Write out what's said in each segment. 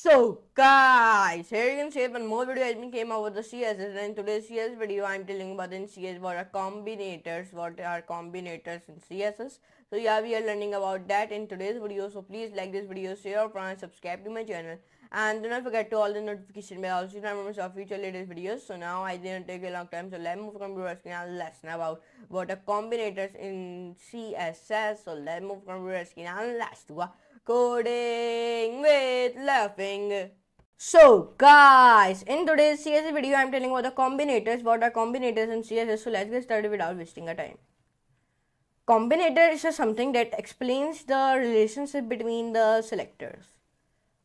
So guys, here you can see one more video admin came out with the CS and in today's CS video I'm telling about in CS what are combinators, what are combinators in CSS. So yeah, we are learning about that in today's video. So please like this video, share or friends, subscribe to my channel. And do not forget to all the notification bell also not remember our future latest videos. So now I didn't take a long time, so let's move from computer screen and let about what are combinators in CSS. So let's move from computer screen and let's do a coding with laughing. So guys, in today's CSS video, I am telling about the combinators. What are combinators in CSS? So let's get started without wasting our time. Combinator is something that explains the relationship between the selectors.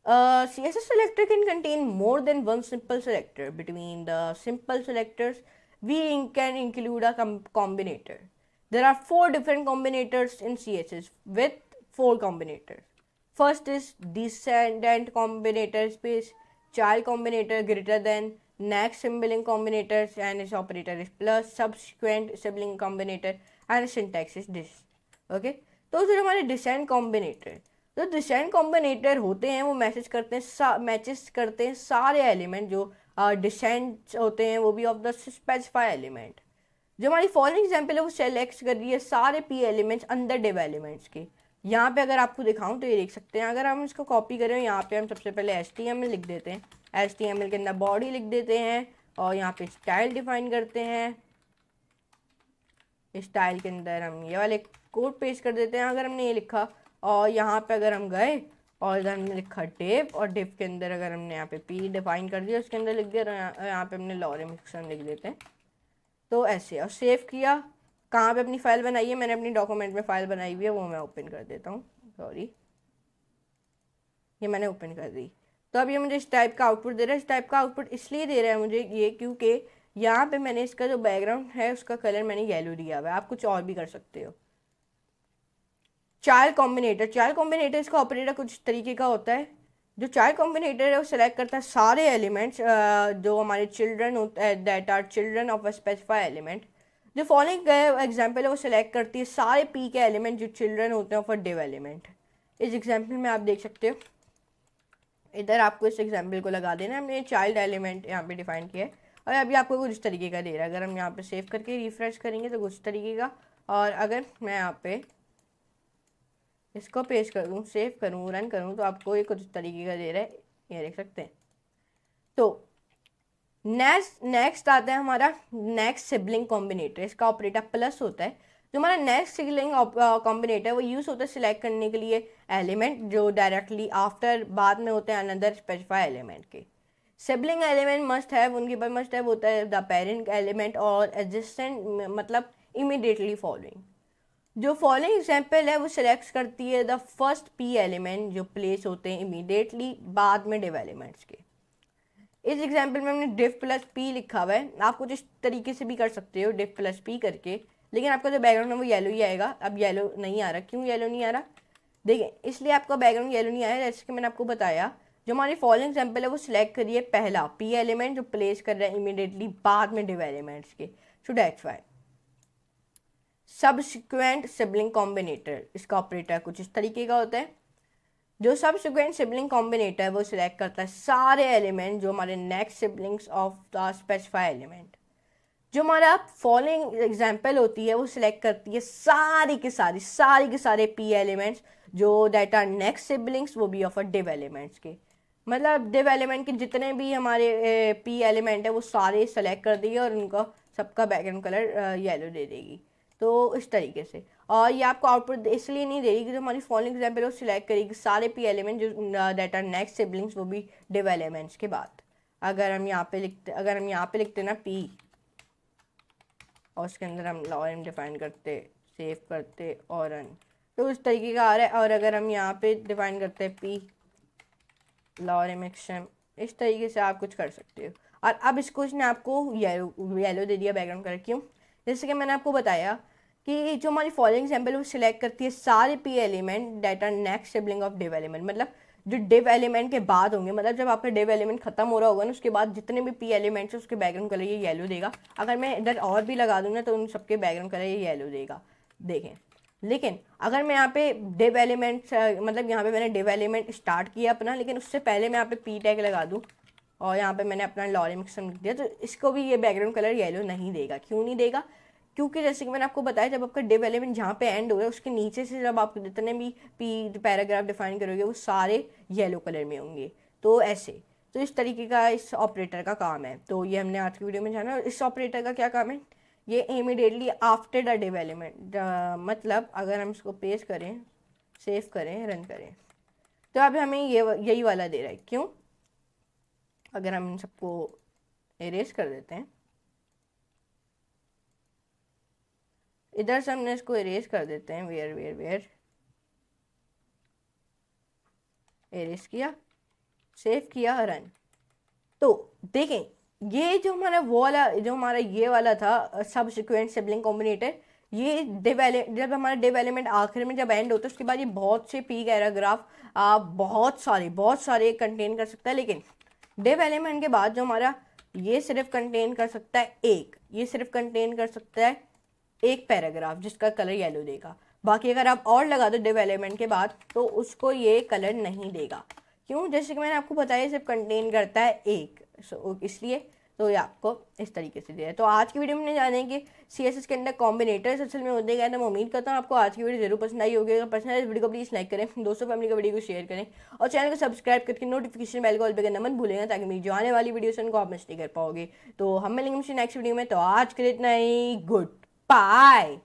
A uh, CSS selector can contain more than one simple selector. Between the simple selectors, we can include a com combinator. There are four different combinators in CSS with four combinators. First is descendant combinator space child combinator greater than next sibling combinator and is operator is plus subsequent sibling combinator and syntax is this okay तो जो हमारे descent combinator जो descend combinator होते हैं वो message करते हैं matches करते हैं सारे एलिमेंट जो डिसेंट uh, होते हैं वो भी ऑफ द स्पेसिफाई एलिमेंट जो हमारी फॉलोइंग एग्जाम्पल है वो सेलेक्ट कर रही है सारे पी एलिमेंट्स अंदर डिव एलिमेंट्स के यहाँ पे अगर आपको दिखाऊं तो ये देख सकते हैं अगर हम इसको कॉपी करें यहाँ पे हम सबसे पहले एस टी एम एल लिख देते हैं एस टी एम एल के अंदर बॉडी लिख देते हैं और यहाँ पे स्टाइल डिफाइन करते हैं स्टाइल के अंदर हम ये वाले कोड पेश कर देते हैं अगर हमने ये लिखा और यहाँ पे अगर हम गए और इधर हमने लिखा डेप और डिप के अंदर अगर हमने यहाँ पे पी डिफाइन कर दिया उसके अंदर लिख दिया तो यहाँ पे हमने लॉरेम लिख देते हैं तो ऐसे और सेव किया कहाँ पे अपनी फ़ाइल बनाई है मैंने अपनी डॉक्यूमेंट में फ़ाइल बनाई हुई है वो मैं ओपन कर देता हूँ सॉरी ये मैंने ओपन कर दी तो अब ये मुझे इस टाइप का आउटपुट दे रहा है इस टाइप का आउटपुट इसलिए दे रहा है मुझे ये क्योंकि यहाँ पे मैंने इसका जो बैकग्राउंड है उसका कलर मैंने येलो दिया हुआ है आप कुछ और भी कर सकते हो चाइल्ड कॉम्बिनेटर चाइल्ड कॉम्बिनेटर इसका ऑपरेटर कुछ तरीके का होता है जो चाइल्ड कॉम्बिनेटर है वो सिलेक्ट करता है सारे एलिमेंट्स जो हमारे चिल्ड्रन होता है that are children of a specify element जो फॉलोइंग एग्जाम्पल है वो सिलेक्ट करती है सारे पी के एलिमेंट जो चिल्ड्रन होते हैं फॉर एलिमेंट इस एग्जाम्पल में आप देख सकते हो इधर आपको इस एग्जाम्पल को लगा देना हमने चाइल्ड एलिमेंट यहाँ पे डिफाइन किया है और अभी आपको कुछ तरीके का दे रहा है अगर हम यहाँ पे सेव करके रिफ्रेश करेंगे तो कुछ तरीके का और अगर मैं यहाँ पे इसको पेश करूँ सेव करूँ रन करूँ तो आपको ये कुछ तरीके का दे रहा है ये देख सकते हैं तो नेक्स्ट नेक्स्ट आता है हमारा नेक्स्ट सिबलिंग कॉम्बिनेटर इसका ऑपरेटर प्लस होता है जो हमारा नेक्स्ट सिबलिंग कॉम्बिनेटर वो यूज़ होता है सिलेक्ट करने के लिए एलिमेंट जो डायरेक्टली आफ्टर बाद में होते हैं अनदर स्पेसिफाई एलिमेंट के सिबलिंग एलिमेंट मस्ट हैव उनके पास मस्ट हैव होता है द पेरेंट एलिमेंट और एजिस्टेंट मतलब इमिडिएटली फॉलोइंग जो फॉलोइंग एग्जाम्पल है वो सिलेक्ट करती है द फर्स्ट पी एलिमेंट जो प्लेस होते हैं इमीडिएटली बाद में डेवलपमेंट्स के इस एग्जाम्पल में हमने डिफ प्लस पी लिखा हुआ है आप कुछ इस तरीके से भी कर सकते हो डिफ प्लस पी करके लेकिन आपका जो बैकग्राउंड है वो येलो ही आएगा अब येलो नहीं आ रहा क्यों येलो नहीं आ रहा देखिए इसलिए आपका बैकग्राउंड येलो नहीं आया जैसे कि मैंने आपको बताया जो हमारी फॉलोइंग एग्जाम्पल है वो सिलेक्ट करिए पहला पी एलिमेंट जो प्लेस कर रहा है इमिडिएटली बाद में डिव एलिमेंट्स के so that's why subsequent sibling combinator इसका ऑपरेटर कुछ इस तरीके का होता है जो सब सिक्वेंट सिबलिंग कॉम्बिनेटर है वो सिलेक्ट करता है सारे एलिमेंट जो हमारे next siblings of the specify element जो हमारा फॉलोइंग एग्जाम्पल होती है वो सिलेक्ट करती है सारी के सारी सारी के सारे पी एलिमेंट्स जो डेट आर नेक्स्ट सिबलिंग्स वो भी ऑफ डिव एलिमेंट्स के मतलब डिव एलिमेंट के जितने भी हमारे पी एलिमेंट है वो सारे सेलेक्ट कर देगी और उनका सबका बैकग्राउंड कलर येलो दे देगी तो इस तरीके से और ये आपको आउटपुट इसलिए नहीं दे रही क्योंकि हमारी फॉलो एग्जाम्पल वो सिलेक्ट करेगी सारे पी एलिमेंट जो डेट आर नेक्स्ट सिबलिंग्स वो भी डिव एलिमेंट्स के बाद अगर हम यहाँ पे लिखते अगर हम यहाँ पे लिखते ना पी और उसके अंदर हम लॉ एम डिफाइन करते सेव करते और तो उस तरीके का आ रहा है और अगर हम यहाँ पे डिफाइन करते हैं पी लॉर एम इस तरीके से आप कुछ कर सकते हो और अब इसको इसने आपको येलो येलो दे दिया बैकग्राउंड कलर क्यों जैसे कि मैंने आपको बताया कि जो हमारी फॉलोइंग एग्जाम्पल वो सिलेक्ट करती है सारे P element that are next sibling of div element मतलब जो डिव एलिमेंट के बाद होंगे मतलब जब आपका डिव एलिमेंट खत्म हो रहा होगा ना उसके बाद जितने भी पी एलिमेंट्स हैं उसके बैकग्राउंड कलर ये येलो देगा अगर मैं इधर और भी लगा दूँ ना तो उन सबके बैकग्राउंड कलर ये येलो देगा देखें लेकिन अगर मैं यहाँ पे डिव एलिमेंट्स मतलब यहाँ पे मैंने डिव एलिमेंट स्टार्ट किया अपना लेकिन उससे पहले मैं यहाँ पे पी टैग लगा दूँ और यहाँ पे मैंने अपना लॉरी मिक्सम दिया तो इसको भी ये बैकग्राउंड कलर येलो नहीं देगा क्यों नहीं देगा क्योंकि जैसे कि मैंने आपको बताया जब आपका डेवलपमेंट जहाँ पे एंड हो रहा है उसके नीचे से जब आप जितने भी पी पैराग्राफ डिफाइन करोगे वो सारे येलो कलर में होंगे तो ऐसे तो इस तरीके का इस ऑपरेटर का काम है तो ये हमने आज की वीडियो में जाना इस ऑपरेटर का क्या काम है ये इमिडिएटली आफ्टर द डेवलपमेंट मतलब अगर हम इसको पेज करें सेव करें रन करें तो अब हमें ये यही वाला दे रहा है क्यों अगर हम इन सबको इरेज कर देते हैं इधर से हमने इसको इरेज कर देते हैं वेयर वेयर वेयर इरेज किया सेव किया रन तो देखें ये जो हमारा वो वाला जो हमारा ये वाला था सब सिक्वेंट सिबलिंग कॉम्बिनेटर ये डेवेलप जब हमारा डेवेलपमेंट आखिर में जब एंड होता है उसके बाद ये बहुत से पी एराग्राफ आप बहुत सारे बहुत सारे कंटेन कर सकता है लेकिन डेवेलपमेंट के बाद जो हमारा ये सिर्फ कंटेन कर सकता है एक ये सिर्फ कंटेन कर सकता है एक पैराग्राफ जिसका कलर येलो देगा बाकी अगर आप और लगा दो डेवलपमेंट के बाद तो उसको ये कलर नहीं देगा क्यों जैसे कि मैंने आपको बताया सिर्फ कंटेन करता है एक सो इसलिए तो ये आपको इस तरीके से दिया है तो आज की वीडियो में जानेंगे सी एस एस के अंदर कॉम्बिनेटर्स असल में होते गए तो मैं उम्मीद करता हूँ आपको आज की वीडियो जरूर पसंद आई होगी अगर पसंद आए इस वीडियो को प्लीज़ लाइक करें दोस्तों फैमिली का वीडियो को शेयर करें और चैनल को सब्सक्राइब करके नोटिफिकेशन बेल को ऑल पे करना मत भूलेंगे ताकि मेरी जो आने वाली वीडियो से उनको आप मिस नहीं कर पाओगे तो हम मिलेंगे मुझे नेक्स्ट वीडियो में तो आज के लिए इतना ही गुड 百。